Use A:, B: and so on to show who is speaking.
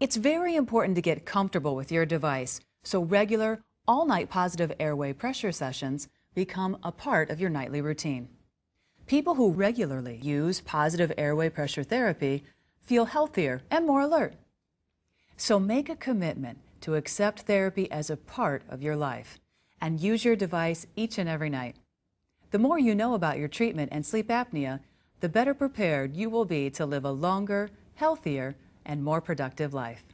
A: It's very important to get comfortable with your device, so regular, all-night positive airway pressure sessions become a part of your nightly routine. People who regularly use positive airway pressure therapy feel healthier and more alert. So make a commitment to accept therapy as a part of your life and use your device each and every night. The more you know about your treatment and sleep apnea, the better prepared you will be to live a longer, healthier, and more productive life.